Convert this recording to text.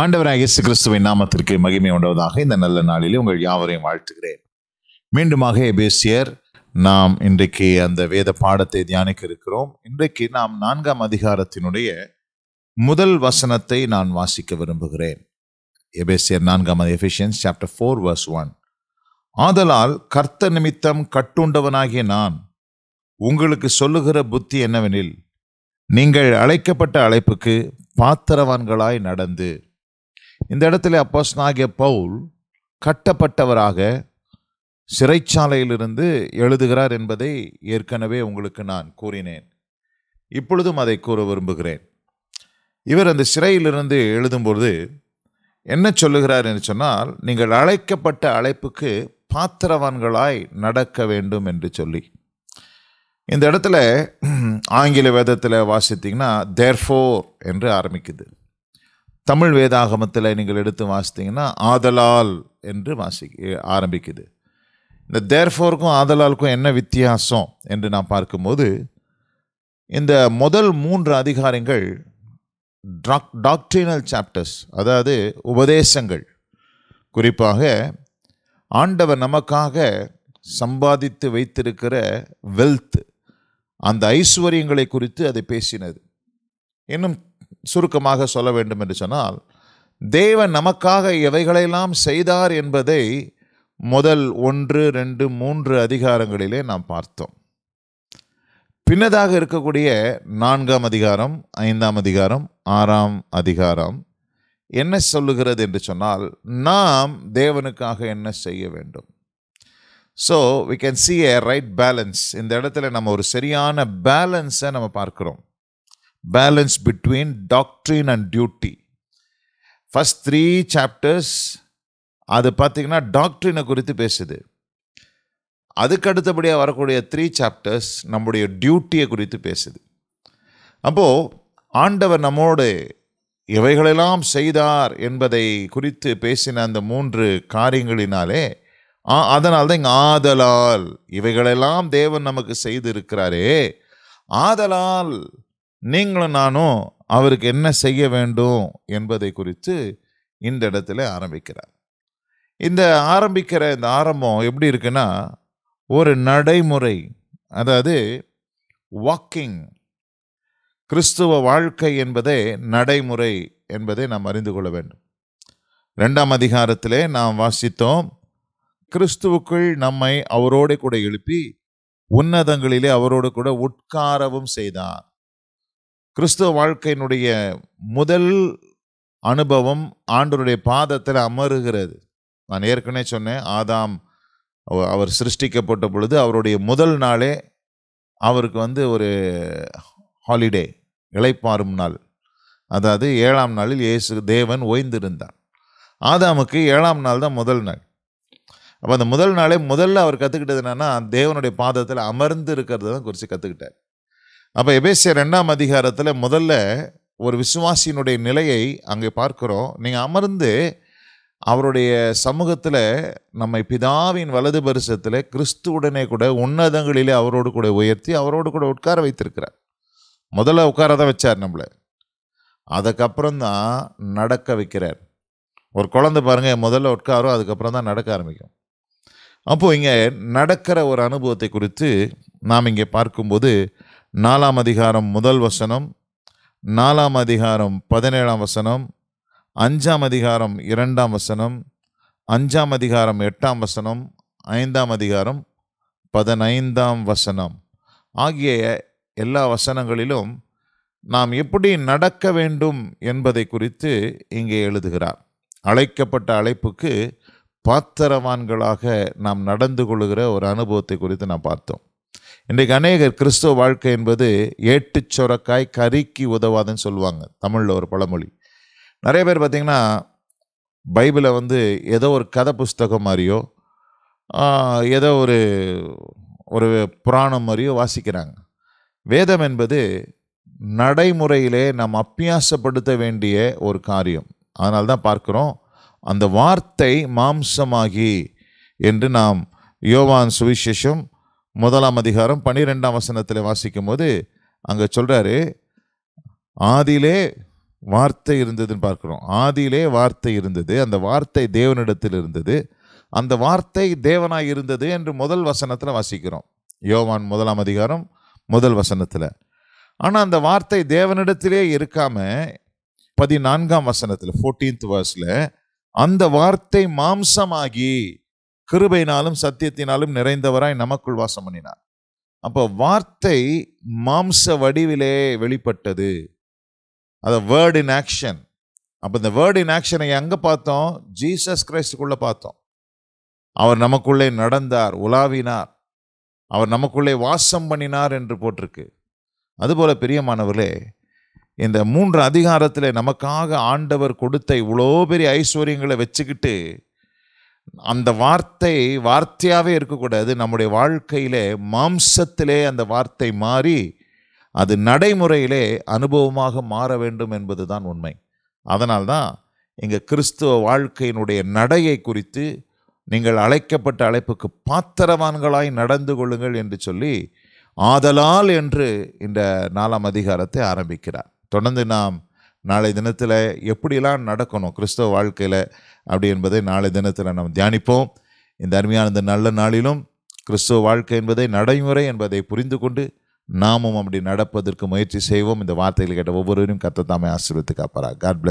ஆண்டவராக இயேசு கிறிஸ்துவின் நாமத்திற்கு மகிமை உண்டவதாக இந்த நல்ல நாளிலே உங்கள் யாவரையும் வாழ்த்துகிறேன் மீண்டுமாக எபேசியர் நாம் இன்றைக்கு அந்த வேத பாடத்தை தியானிக்க இருக்கிறோம் இன்றைக்கு நாம் நான்காம் அதிகாரத்தினுடைய முதல் வசனத்தை நான் வாசிக்க விரும்புகிறேன் எபேசியர் நான்காம் Ephesians chapter four verse one ஆதலால் கர்த்த நிமித்தம் கட்டுண்டவனாகிய நான் உங்களுக்கு சொல்லுகிற புத்தி என்னவெனில் நீங்கள் அழைக்கப்பட்ட அழைப்புக்கு பாத்திரவான்களாய் நடந்து இந்த இடத்துல அப்போஸ்னாகிய பவுல் கட்டப்பட்டவராக சிறைச்சாலையிலிருந்து எழுதுகிறார் என்பதை ஏற்கனவே உங்களுக்கு நான் கூறினேன் இப்பொழுதும் அதை கூற விரும்புகிறேன் இவர் அந்த சிறையிலிருந்து எழுதும்போது என்ன சொல்லுகிறார் என்று சொன்னால் நீங்கள் அழைக்கப்பட்ட அழைப்புக்கு பாத்திரவான்களாய் நடக்க வேண்டும் என்று சொல்லி இந்த இடத்துல ஆங்கில வேதத்தில் வாசித்திங்கன்னா தேர்ஃபோர் என்று ஆரம்பிக்குது தமிழ் வேதாகமத்தில் நீங்கள் எடுத்து வாசித்தீங்கன்னா ஆதலால் என்று வாசி ஆரம்பிக்குது இந்த தேர்ஃபோருக்கும் ஆதலாலுக்கும் என்ன வித்தியாசம் என்று நான் பார்க்கும்போது இந்த முதல் மூன்று அதிகாரங்கள் டாக் டாக்டரினல் சாப்டர்ஸ் அதாவது உபதேசங்கள் குறிப்பாக ஆண்டவர் நமக்காக சம்பாதித்து வைத்திருக்கிற வெல்த் அந்த ஐஸ்வர்யங்களை குறித்து அதை பேசினது இன்னும் சுருக்கமாக சொல்ல வேண்டும் என்று சொன்னால் தேவன் நமக்காக எவைகளெல்லாம் செய்தார் என்பதை முதல் ஒன்று ரெண்டு மூன்று அதிகாரங்களிலே நாம் பார்த்தோம் பின்னதாக இருக்கக்கூடிய நான்காம் அதிகாரம் ஐந்தாம் அதிகாரம் ஆறாம் அதிகாரம் என்ன சொல்லுகிறது என்று சொன்னால் நாம் தேவனுக்காக என்ன செய்ய வேண்டும் so we can see a right balance இந்த இடத்துல நம்ம ஒரு சரியான பேலன்ஸை நம்ம பார்க்குறோம் balance between doctrine and duty first three chapters அது பார்த்திங்கன்னா டாக்ட்ரினை குறித்து பேசுது அதுக்கு அடுத்தபடியாக வரக்கூடிய த்ரீ சாப்டர்ஸ் நம்முடைய டியூட்டியை குறித்து பேசுது அப்போது ஆண்டவர் நம்மோடு இவைகளெல்லாம் செய்தார் என்பதை குறித்து பேசின அந்த மூன்று காரியங்களினாலே அதனால் தான் இங்கே ஆதலால் இவைகளெல்லாம் தேவன் நமக்கு செய்திருக்கிறாரே ஆதலால் நீங்களும் நானும் அவருக்கு என்ன செய்ய வேண்டும் என்பதை குறித்து இந்த இடத்துல ஆரம்பிக்கிறார் இந்த ஆரம்பிக்கிற இந்த ஆரம்பம் எப்படி இருக்குன்னா ஒரு நடைமுறை அதாவது வாக்கிங் கிறிஸ்துவ வாழ்க்கை என்பதே நடைமுறை என்பதை நாம் அறிந்து கொள்ள வேண்டும் ரெண்டாம் அதிகாரத்திலே நாம் வாசித்தோம் கிறிஸ்துவுக்குள் நம்மை அவரோடு கூட எழுப்பி உன்னதங்களிலே அவரோடு கூட உட்காரவும் செய்தார் கிறிஸ்துவ வாழ்க்கையினுடைய முதல் அனுபவம் ஆண்டனுடைய பாதத்தில் அமருகிறது நான் ஏற்கனவே சொன்னேன் ஆதாம் அவர் சிருஷ்டிக்கப்பட்ட பொழுது அவருடைய முதல் நாளே அவருக்கு வந்து ஒரு ஹாலிடே இழைப்பாறும் நாள் அதாவது ஏழாம் நாளில் இயேசு தேவன் ஓய்ந்திருந்தார் ஆதாமுக்கு ஏழாம் நாள் தான் முதல் நாள் அப்போ அந்த முதல் நாளே முதல்ல அவர் கற்றுக்கிட்டது என்னென்னா தேவனுடைய பாதத்தில் அமர்ந்து இருக்கிறத தான் குறித்து கற்றுக்கிட்டார் அப்போ எபேசியர் ரெண்டாம் அதிகாரத்தில் முதல்ல ஒரு விசுவாசியினுடைய நிலையை அங்கே பார்க்குறோம் நீங்கள் அமர்ந்து அவருடைய சமூகத்தில் நம்மை பிதாவின் வலது பரிசத்தில் கிறிஸ்துவுடனே கூட உன்னதங்களிலே அவரோடு கூட உயர்த்தி அவரோடு கூட உட்கார வைத்திருக்கிறார் முதல்ல உட்கார தான் வச்சார் நம்மளை அதுக்கப்புறம்தான் நடக்க வைக்கிறார் ஒரு குழந்தை பாருங்கள் முதல்ல உட்காரும் அதுக்கப்புறம் தான் நடக்க ஆரம்பிக்கும் அப்போது இங்கே நடக்கிற ஒரு அனுபவத்தை குறித்து நாம் இங்கே பார்க்கும்போது நாலாம் அதிகாரம் முதல் வசனம் நாலாம் அதிகாரம் பதினேழாம் வசனம் அஞ்சாம் அதிகாரம் இரண்டாம் வசனம் அஞ்சாம் அதிகாரம் எட்டாம் வசனம் ஐந்தாம் அதிகாரம் பதினைந்தாம் வசனம் ஆகிய எல்லா வசனங்களிலும் நாம் எப்படி நடக்க வேண்டும் என்பதை குறித்து இங்கே எழுதுகிறார் அழைக்கப்பட்ட அழைப்புக்கு பாத்திரவான்களாக நாம் நடந்து கொள்கிற ஒரு அனுபவத்தை குறித்து நாம் பார்த்தோம் இன்றைக்கு அநேகர் கிறிஸ்தவ வாழ்க்கை என்பது ஏட்டு சொரக்காய் கறிக்கு உதவாதுன்னு சொல்லுவாங்க தமிழில் ஒரு பழமொழி நிறைய பேர் பார்த்திங்கன்னா பைபிளை வந்து ஏதோ ஒரு கதை புஸ்தகம் மாதிரியோ ஏதோ ஒரு ஒரு புராணம் மாதிரியோ வாசிக்கிறாங்க வேதம் என்பது நடைமுறையிலே நாம் அப்பியாசப்படுத்த வேண்டிய ஒரு காரியம் அதனால தான் பார்க்குறோம் அந்த வார்த்தை மாம்சமாகி என்று நாம் யோவான் சுவிசேஷம் முதலாம் அதிகாரம் பன்னிரெண்டாம் வசனத்தில் வாசிக்கும் போது அங்கே சொல்கிறாரு ஆதியிலே வார்த்தை இருந்ததுன்னு பார்க்குறோம் ஆதியிலே வார்த்தை இருந்தது அந்த வார்த்தை தேவனிடத்தில் இருந்தது அந்த வார்த்தை தேவனாக இருந்தது என்று முதல் வசனத்தில் வாசிக்கிறோம் யோவான் முதலாம் அதிகாரம் முதல் வசனத்தில் ஆனால் அந்த வார்த்தை தேவனிடத்திலே இருக்காமல் பதினான்காம் வசனத்தில் ஃபோர்டீன்த் வர்ஸில் அந்த வார்த்தை மாம்சமாகி கிருபையினாலும் சத்தியத்தினாலும் நிறைந்தவராய் நமக்குள் வாசம் பண்ணினார் அப்போ வார்த்தை மாம்ச வடிவிலே வெளிப்பட்டது அதை வேர்ட் இன் ஆக்ஷன் அப்போ இந்த வேர்ட் இன் ஆக்ஷனை எங்கே பார்த்தோம் ஜீசஸ் கிரைஸ்டுக்குள்ளே பார்த்தோம் அவர் நமக்குள்ளே நடந்தார் உலாவினார் அவர் நமக்குள்ளே வாசம் பண்ணினார் என்று போட்டிருக்கு அதுபோல் பிரியமானவர்களே இந்த மூன்று அதிகாரத்தில் நமக்காக ஆண்டவர் கொடுத்த இவ்வளோ பெரிய ஐஸ்வர்யங்களை வச்சுக்கிட்டு அந்த வார்த்தை வார்த்தையாகவே இருக்கக்கூடாது நம்முடைய வாழ்க்கையிலே மாம்சத்திலே அந்த வார்த்தை மாறி அது நடைமுறையிலே அனுபவமாக மாற வேண்டும் என்பது தான் உண்மை அதனால்தான் எங்கள் கிறிஸ்துவ வாழ்க்கையினுடைய நடையை குறித்து நீங்கள் அழைக்கப்பட்ட அழைப்புக்கு பாத்திரவான்களாய் நடந்து கொள்ளுங்கள் என்று சொல்லி ஆதலால் என்று இந்த நாலாம் அதிகாரத்தை ஆரம்பிக்கிறார் தொடர்ந்து நாம் நாளை தினத்தில் எப்படிலாம் நடக்கணும் கிறிஸ்தவ வாழ்க்கையில் அப்படி என்பதை நாளை தினத்தில் நாம் தியானிப்போம் இந்த அருமையான இந்த நல்ல நாளிலும் கிறிஸ்தவ வாழ்க்கை என்பதை நடைமுறை என்பதை புரிந்து கொண்டு நாமும் அப்படி நடப்பதற்கு முயற்சி செய்வோம் இந்த வார்த்தைகளை கேட்ட ஒவ்வொருவரையும் கத்தத்தாமே ஆசீர்வத்து காப்பாரா காட் பிளஸ்